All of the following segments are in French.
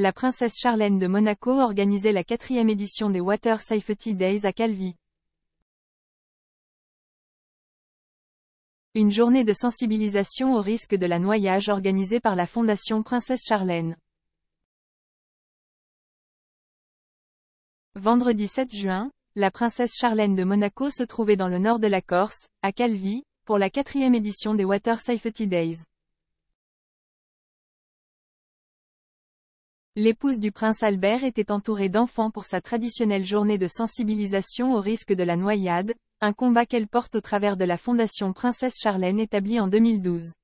La princesse Charlène de Monaco organisait la quatrième édition des Water Safety Days à Calvi. Une journée de sensibilisation au risque de la noyage organisée par la Fondation Princesse Charlène. Vendredi 7 juin, la princesse Charlène de Monaco se trouvait dans le nord de la Corse, à Calvi, pour la quatrième édition des Water Safety Days. L'épouse du prince Albert était entourée d'enfants pour sa traditionnelle journée de sensibilisation au risque de la noyade, un combat qu'elle porte au travers de la Fondation Princesse Charlène établie en 2012.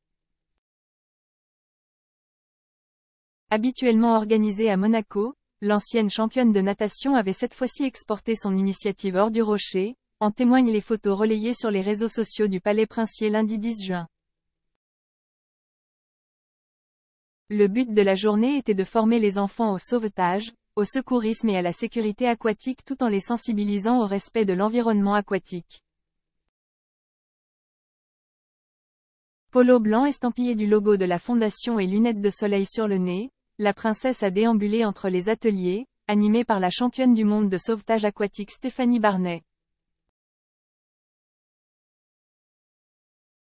Habituellement organisée à Monaco, l'ancienne championne de natation avait cette fois-ci exporté son initiative hors du rocher, en témoignent les photos relayées sur les réseaux sociaux du palais princier lundi 10 juin. Le but de la journée était de former les enfants au sauvetage, au secourisme et à la sécurité aquatique tout en les sensibilisant au respect de l'environnement aquatique. Polo blanc estampillé du logo de la fondation et lunettes de soleil sur le nez, la princesse a déambulé entre les ateliers, animée par la championne du monde de sauvetage aquatique Stéphanie Barnet.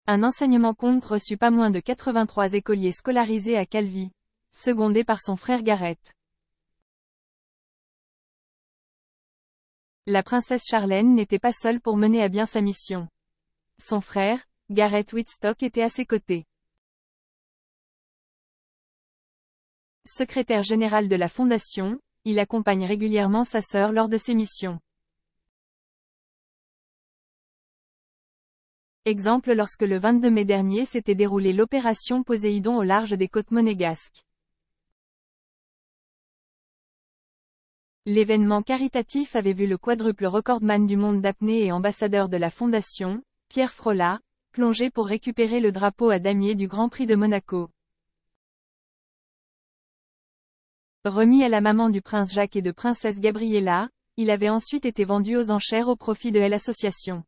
Un enseignement compte reçut pas moins de 83 écoliers scolarisés à Calvi, secondé par son frère Gareth. La princesse Charlène n'était pas seule pour mener à bien sa mission. Son frère, Gareth Whitstock était à ses côtés. Secrétaire général de la Fondation, il accompagne régulièrement sa sœur lors de ses missions. Exemple lorsque le 22 mai dernier s'était déroulée l'opération Poséidon au large des côtes monégasques. L'événement caritatif avait vu le quadruple recordman du monde d'apnée et ambassadeur de la Fondation, Pierre Frolla, plonger pour récupérer le drapeau à damier du Grand Prix de Monaco. Remis à la maman du prince Jacques et de princesse Gabriella, il avait ensuite été vendu aux enchères au profit de l'association.